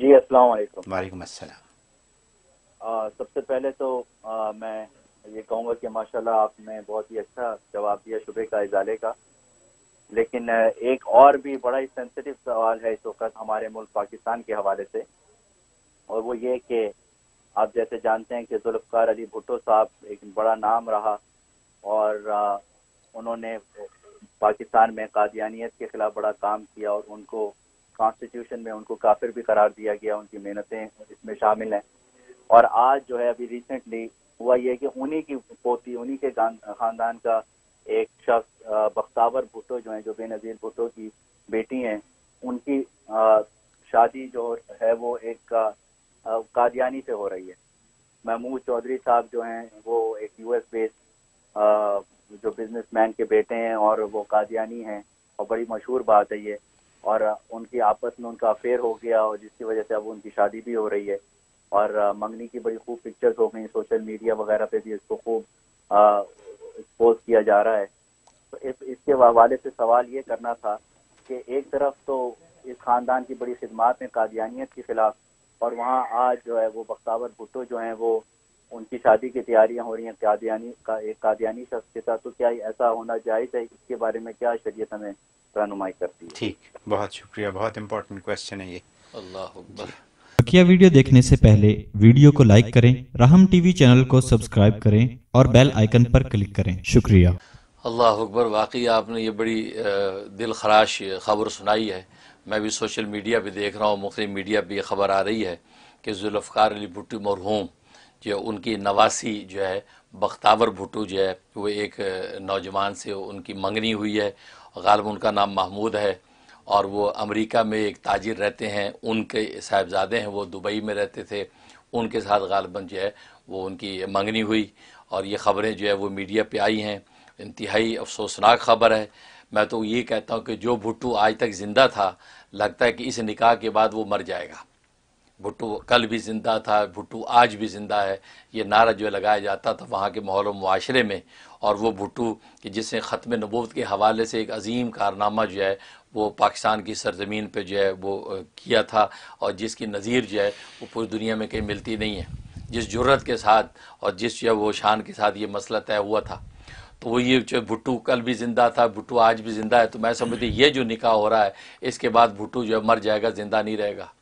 जी अस्सलाम वालेकुम वालेकुम सबसे पहले तो आ, मैं ये कहूँगा कि माशाल्लाह आपने बहुत ही अच्छा जवाब दिया शुभ का इजाले का लेकिन एक और भी बड़ा ही सेंसिटिव सवाल है इस वक्त हमारे मुल्क पाकिस्तान के हवाले से और वो ये कि आप जैसे जानते हैं कि जुल्फकार अली भुट्टो साहब एक बड़ा नाम रहा और आ, उन्होंने पाकिस्तान में कादियानियत के खिलाफ बड़ा काम किया और उनको कॉन्स्टिट्यूशन में उनको काफिर भी करार दिया गया उनकी मेहनतें इसमें शामिल हैं और आज जो है अभी रिसेंटली हुआ यह कि उन्हीं की पोती उन्हीं के खानदान का एक शख्स बख्तावर भुट्टो जो है जो बेनजीर भुट्टो की बेटी हैं उनकी शादी जो है वो एक कादियानी से हो रही है महमूद चौधरी साहब जो हैं वो एक यूएस बेस्ड जो बिजनेसमैन के बेटे हैं और वो कादियानी हैं और बड़ी मशहूर बात है ये और उनकी आपस में उनका अफेयर हो गया और जिसकी वजह से अब उनकी शादी भी हो रही है और मंगनी की बड़ी खूब पिक्चर्स हो गई सोशल मीडिया वगैरह पे भी इसको खूब एक्सपोज किया जा रहा है तो इस इसके हवाले से सवाल ये करना था कि एक तरफ तो इस खानदान की बड़ी खिदमत में कादियानियत के खिलाफ और वहाँ आज जो है वो बख्तावर भुट्टो जो है वो उनकी शादी की तैयारियां हो रही हैं कादियानी का एक कादियानी शख्स के साथ तो क्या ऐसा होना जायज है इसके बारे में क्या शरीय हमें रहनुमाई करती है ठीक बहुत शुक्रिया बहुत इम्पोर्टेंट क्वेश्चन है ये अल्लाह बकिया वीडियो देखने से पहले वीडियो को लाइक करें रहम टीवी चैनल को सब्सक्राइब करें और बेल आइकन पर क्लिक करें शुक्रिया अल्लाह अकबर वाकई आपने ये बड़ी दिल खराश खबर सुनाई है मैं भी सोशल मीडिया पे देख रहा हूँ मुख्त मीडिया पे ये खबर आ रही है कि जुल्फ़ार अली भुट्टू मरहूम जो उनकी नवासी जो है बख्तावर भुट्टू जो है वो एक नौजवान से उनकी मंगनी हुई है गालब उनका नाम महमूद है और वो अमेरिका में एक ताजिर रहते हैं उनके साहबजादे हैं वो दुबई में रहते थे उनके साथ गालबन जो है वो उनकी मंगनी हुई और ये ख़बरें जो है वो मीडिया पर आई हैं इंतहाई अफसोसनाक ख़बर है मैं तो ये कहता हूँ कि जो भुट्टू आज तक ज़िंदा था लगता है कि इस निकाह के बाद वो मर जाएगा भुट्टू कल भी जिंदा था भुट्टू आज भी जिंदा है ये नारा जो लगाया जाता था वहाँ के माहौल माशरे में और वो भुट्टू कि जिसने ख़त्म नबूत के हवाले से एक अजीम कारनामा जो है वो पाकिस्तान की सरजमीन पर जो है वो किया था और जिसकी नज़ीर जो है वो पूरी दुनिया में कहीं मिलती नहीं है जिस जरूरत के साथ और जिस जो है वो शान के साथ ये मसला तय हुआ था तो वो ये जो भुट्टू कल भी ज़िंदा था भुट्टू आज भी ज़िंदा है तो मैं समझती ये जो निकाह हो रहा है इसके बाद भुट्टू जो है मर जाएगा ज़िंदा नहीं रहेगा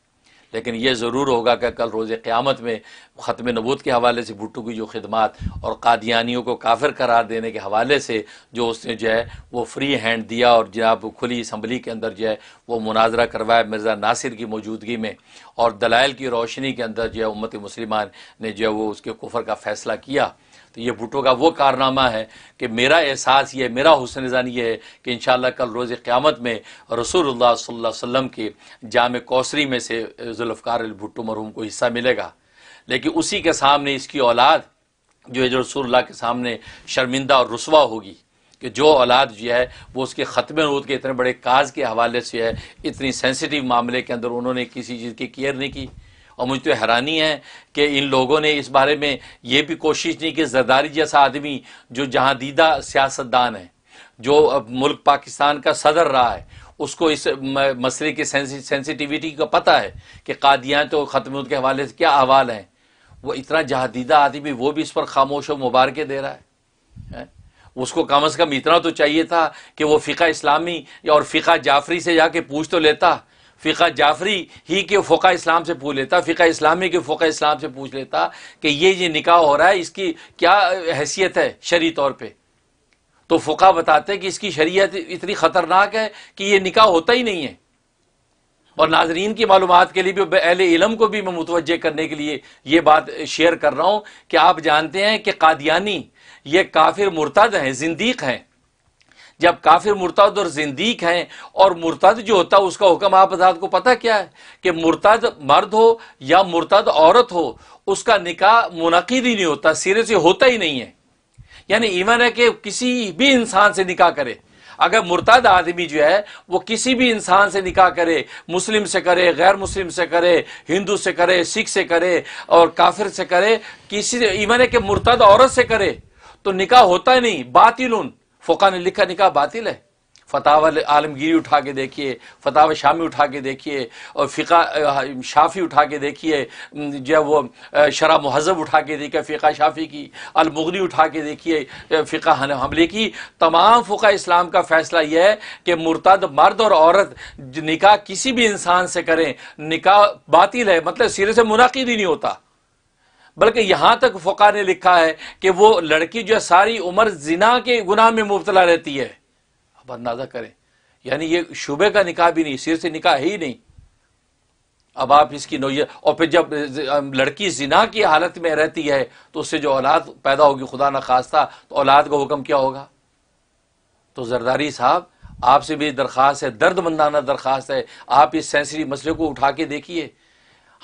लेकिन यह ज़रूर होगा कि कल रोज़ क़्यामत में ख़त्म नबूत के हवाले से भुट्टो की जो खदमात और कादियानियों को काफिर करार देने के हवाले से जो उसने जो है वो फ्री हैंड दिया और जनाब खुली इसम्बली के अंदर जो है वो मुनाजरा करवाया मिर्ज़ा नासिर की मौजूदगी में और दलाइल की रोशनी के अंदर जो है उम्मत मुसलमान ने जो है वो उसके कुफर का फ़ैसला किया तो ये भुटो का वो कारनामा है कि मेरा एहसास ये मेरा हुसन जान ये है कि इन कल रोज़ क़्यामत में रसूल सल्लम के जाम कौसरी में से जुल्फ़ार भुटो मरहूम को हिस्सा मिलेगा लेकिन उसी के सामने इसकी औलाद जो है जो रसूलुल्लाह के सामने शर्मिंदा और रसवा होगी कि जो औलाद जो है वो उसके ख़त्म रोद के इतने बड़े काज के हवाले से है इतनी सेंसिटिव मामले के अंदर उन्होंने किसी चीज़ की केयर नहीं की और मुझे तो हैरानी है कि इन लोगों ने इस बारे में ये भी कोशिश नहीं कि जरदारी जैसा आदमी जो जहाँ दीदा सियासतदान है जो मुल्क पाकिस्तान का सदर रहा है उसको इस मसले की सेंसिटिविटी का पता है कि कादियाँ तो ख़त्म के हवाले से क्या अहवाल हैं वो इतना जहादीदा आदमी वो भी इस पर खामोश और मुबारक दे रहा है, है? उसको कम अज़ कम इतना तो चाहिए था कि वो फ़िका इस्लामी और फ़िका जाफरी से जाके पूछ तो लेता फ़िका जाफरी ही के फ़ोका इस्लाम से पूछ लेता फ़िका इस्लामी के फ़ोका इस्लाम से पूछ लेता कि ये ये निकाह हो रहा है इसकी क्या हैसियत है शरी तौर पर तो फ़ोका बताते कि इसकी शरीयत इतनी ख़तरनाक है कि ये निकाह होता ही नहीं है और नाजरीन की मालूम के लिए भी अहल इलम को भी मैं मुतवजह करने के लिए ये बात शेयर कर रहा हूँ कि आप जानते हैं कि कादियानी ये काफिर मुर्तद हैं जिंदीक हैं जब काफिर मुर्तद और जिंदीक हैं और मुर्तद जो होता है उसका हुक्म आप हजरात को पता क्या है कि मुर्तद मर्द हो या मुर्तद औरत हो उसका निकाह मुनद ही नहीं होता सिरे से होता ही नहीं है यानी इवन है कि किसी भी इंसान से निकाह करे अगर मुर्ताद आदमी जो है वो किसी भी इंसान से निकाह करे मुस्लिम से करे गैर मुस्लिम से करे हिंदू से करे सिख से करे और काफिर से करे किसी इवन है कि मुर्तद औरत से करे तो निकाह होता ही नहीं बातिल फ़ोका ने लिखा निकाह बातिल है फतावा आलमगीरी उठा के देखिए फ़ताव शामी उठा के देखिए और फ़िका शाफ़ी उठा के देखिए जो वो शराब महजब उठा के देखिए फ़िका शाफ़ी की अलमुगनी उठा के देखिए फ़िका हमले की तमाम फ़ुका इस्लाम का फ़ैसला यह है कि मुर्तद मर्द और औरत निकाह किसी भी इंसान से करें निकाह बातिल है मतलब सिरे से मुनद ही नहीं होता बल्कि यहां तक फ़ुका ने लिखा है कि वो लड़की जो है सारी उम्र जिना के गुनाह में मुबतला रहती है अब अंदाज़ा करें यानी ये शुबे का निकाह भी नहीं सिर से निकाह ही नहीं अब आप इसकी नोयत और फिर जब लड़की जिना की हालत में रहती है तो उससे जो औलाद पैदा होगी खुदा न खास्ता तो औलाद का हुक्म क्या होगा तो जरदारी साहब आपसे भी दरख्वास्त है दर्द मंदाना दरख्वास्त है आप इस सेंसरी मसले को उठा के देखिए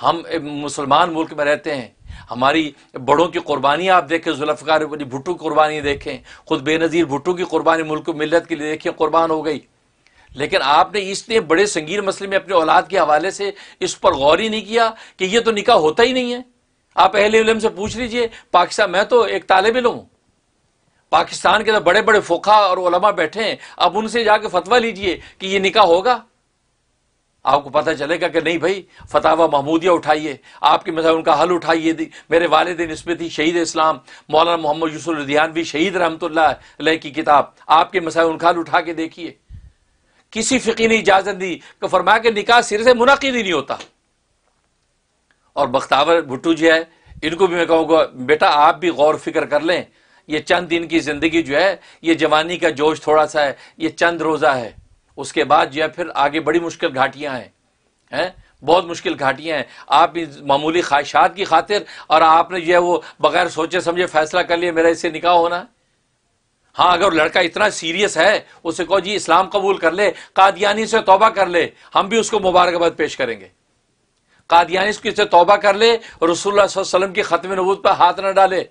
हम मुसलमान मुल्क में रहते हैं हमारी बड़ों की कुर्बानी आप देखें जुल्फ़ार भुट्टो की कुर्बानी देखें खुद बेनज़ीर भुट्टो की कुर्बानी मुल्क मिलत के लिए देखें कुर्बान हो गई लेकिन आपने इसने बड़े संगीन मसले में अपने औलाद के हवाले से इस पर गौर ही नहीं किया कि ये तो निकाह होता ही नहीं है आप पहले इलम से पूछ लीजिए पाकिस्तान मैं तो एक तालब इलम हूँ पाकिस्तान के तो बड़े बड़े फोखा और बैठे हैं अब उनसे जाके फतवा लीजिए कि ये निकाह होगा आपको पता चलेगा कि नहीं भाई फतावा महमूदिया उठाइए आपके मजा उनका हल उठाइए मेरे वालदे इसमती शहीद इस्लाम मौलाना मोहम्मद यूसुफ लुधियानवी शहीद रहमतुल्ला की किताब आपके मसाइल उनका हल उठा के देखिए किसी फ़िकी ने इजाज़त दी कि फरमा के निकाह सिर से मुनद ही नहीं होता और बख्तावर भुट्टू जी है इनको भी मैं कहूँगा बेटा आप भी गौर फिक्र कर लें ये चंद दिन की ज़िंदगी जो है ये जवानी का जोश थोड़ा सा है ये चंद रोज़ा है उसके बाद जो है फिर आगे बड़ी मुश्किल घाटियाँ हैं हैं बहुत मुश्किल घाटियाँ हैं आप इस मामूली ख्वाहिशात की खातिर और आपने जो है वो बगैर सोचे समझे फैसला कर लिया मेरा इससे निकाह होना है हाँ अगर लड़का इतना सीरियस है उसे कहो जी इस्लाम कबूल कर ले कादियानी से तोबा कर ले हम भी उसको मुबारकबाद पेश करेंगे कादियानी से तोबा कर ले रसोल्ला वसलम की ख़त्म नबूत पर हाथ ना डाले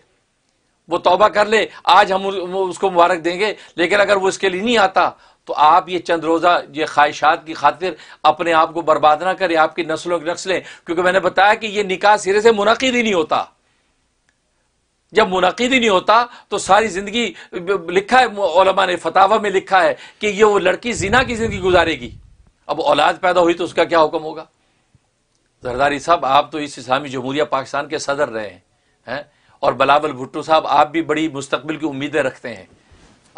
वो तोबा कर ले आज हम उसको मुबारक देंगे लेकिन अगर वो इसके लिए नहीं आता तो आप ये चंद रोज़ा ये ख्वाहिशात की खातिर अपने आप को बर्बाद ना करें आपकी नस्लों की नस्लें क्योंकि मैंने बताया कि ये निकाह सिरे से मुनद ही नहीं होता जब मुनद ही नहीं होता तो सारी ज़िंदगी लिखा है ने फतावा में लिखा है कि ये वो लड़की जिना की ज़िंदगी गुजारेगी अब औलाद पैदा हुई तो उसका क्या हुक्म होगा जरदारी साहब आप तो इस इस्लामी जमहूरिया पाकिस्तान के सदर रहे हैं है? और बलावल भुट्टो साहब आप भी बड़ी मुस्तबिल की उम्मीदें रखते हैं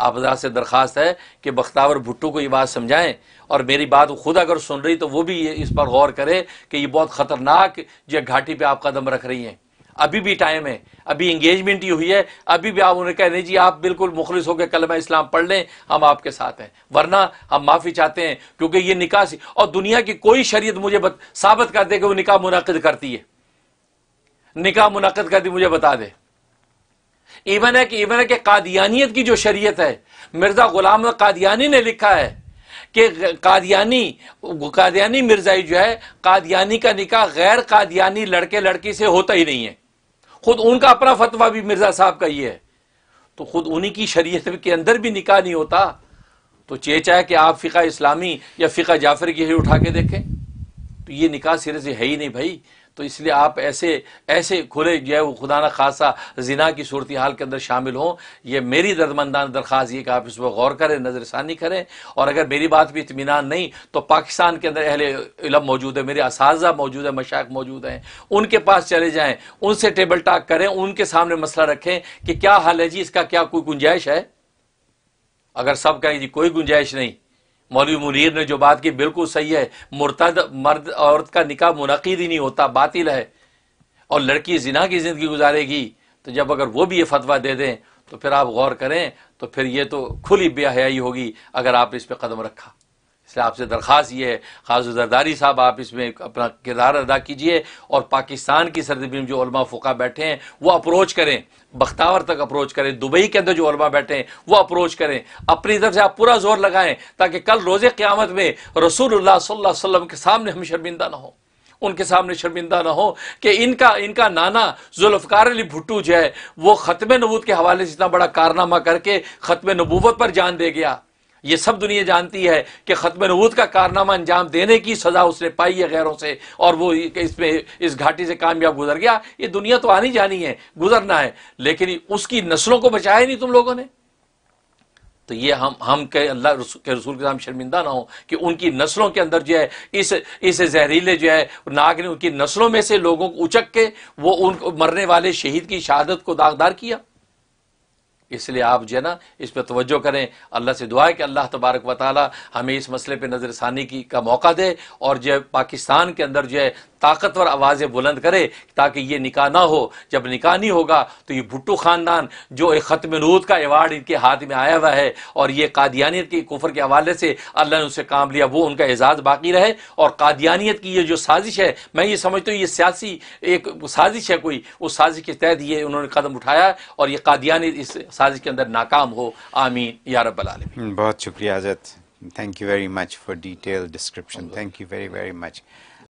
आप से दरख्वास्त है कि बख्तावर भुट्टो को ये बात समझाएं और मेरी बात वो खुद अगर सुन रही तो वो भी इस पर गौर करे कि ये बहुत ख़तरनाक जो घाटी पर आप कदम रख रही हैं अभी भी टाइम है अभी इंगेजमेंट ही हुई है अभी भी आप उन्हें कह रहे जी आप बिल्कुल मुखलिस होकर कलम इस्लाम पढ़ लें हम आपके साथ हैं वरना हम माफ़ी चाहते हैं क्योंकि ये निकासी और दुनिया की कोई शरीय मुझे साबित कर दे कि वो निकाह मुनद करती है निकाह मुनद करती मुझे बता दे इवन है कि इवन है कि कादियानियत की जो शरीयत है मिर्ज़ा गुलाम कादियानी ने लिखा है कि कादियानी कादियानी मिर्जाई जो है कादियानी का निकाह गैर कादियानी लड़के लड़की से होता ही नहीं है खुद उनका अपना फतवा भी मिर्जा साहब का ही है तो खुद उन्हीं की शरीयत के अंदर भी निकाह नहीं होता तो चेचा है कि आप फ़िका इस्लामी या फ़िका जाफर की ही उठा के देखें तो ये निकाह सिरे से है ही नहीं भाई तो इसलिए आप ऐसे ऐसे खुले जो है वो खुदा न खासा जिना की सूरत हाल के अंदर शामिल हों यह मेरी दर्दमंदान दरख्वास्त ये कि आप इस पर गौर करें नज़रसानी करें और अगर मेरी बात भी इतमान नहीं तो पाकिस्तान के अंदर अहल इलम मौजूद है मेरे इस मौजूद है मशाक मौजूद हैं उनके पास चले जाएँ उनसे टेबल टाक करें उनके सामने मसला रखें कि क्या हाल है जी इसका क्या कोई गुंजाइश है अगर सब कहें जी कोई गुंजाइश नहीं मौलवी मुनीर ने जो बात की बिल्कुल सही है मुर्तद मर्द औरत का निकाह मुनद ही नहीं होता बातिल है और लड़की जिना की ज़िंदगी गुजारेगी तो जब अगर वो भी ये फतवा दे दें तो फिर आप गौर करें तो फिर ये तो खुली बेहयाई होगी अगर आप इस पर कदम रखा इसलिए आपसे दरख्वास्त ये है खास जरदारी साहब आप इसमें अपना किरदार अदा कीजिए और पाकिस्तान की में जो उलमा फ़ुका बैठे हैं वो अप्रोच करें बख्तावर तक अप्रोच करें दुबई के अंदर जो उलमा बैठे हैं वो अप्रोच करें अपनी तरफ से आप पूरा जोर लगाएं ताकि कल रोज़ क़्यामत में रसूलुल्लाह सल्लल्लाहु अलैहि वसल्लम के सामने हम शर्मिंदा ना हो उनके सामने शर्मिंदा ना हो कि इनका इनका नाना जुल्फकार अली भुट्टू जो है वो ख़त्म नबूत के हवाले से इतना बड़ा कारनामा करके ख़त्म नबूबत पर जान दे गया ये सब दुनिया जानती है कि ख़त्म नबूत का कारनामा अंजाम देने की सज़ा उसने पाई है गैरों से और वो इसमें इस घाटी से कामयाब गुजर गया ये दुनिया तो आनी जानी है गुजरना है लेकिन उसकी नस्लों को बचाया नहीं तुम लोगों ने तो ये हम हम के अल्लाह के रसूल के नाम शर्मिंदा ना हो कि उनकी नस्लों के अंदर जो है इस इस जहरीले जो है नाग ने उनकी नस्लों में से लोगों को उचक के वो उन मरने वाले शहीद की शहादत को दागदार किया इसलिए आप जो है ना इस पर तवज्जो करें अल्लाह से दुआ है कि अल्लाह तबारक वाली हमें इस मसले पर नज़रसानी की का मौका दे और जो है पाकिस्तान के अंदर जो है ताकतवर आवाज़ें बुलंद करे ताकि ये निकाह ना हो जब निकाह नहीं होगा तो ये भुट्टो ख़ानदान जो एक ख़त्म नूत का अवार्ड इनके हाथ में आया हुआ है और ये कादियानियत के कुफर के हवाले से अल्लाह ने उसे काम लिया वो उनका एजाज़ बाकी रहे और कादियानियत की ये जो साजिश है मैं ये समझता हूँ ये सियासी एक साजिश है कोई उस साजिश के तहत ये उन्होंने कदम उठाया और ये कादियानियत इस साजिश के अंदर नाकाम हो आमीन या रबालमी बहुत शुक्रिया आजत thank you very much for detail description thank you very very much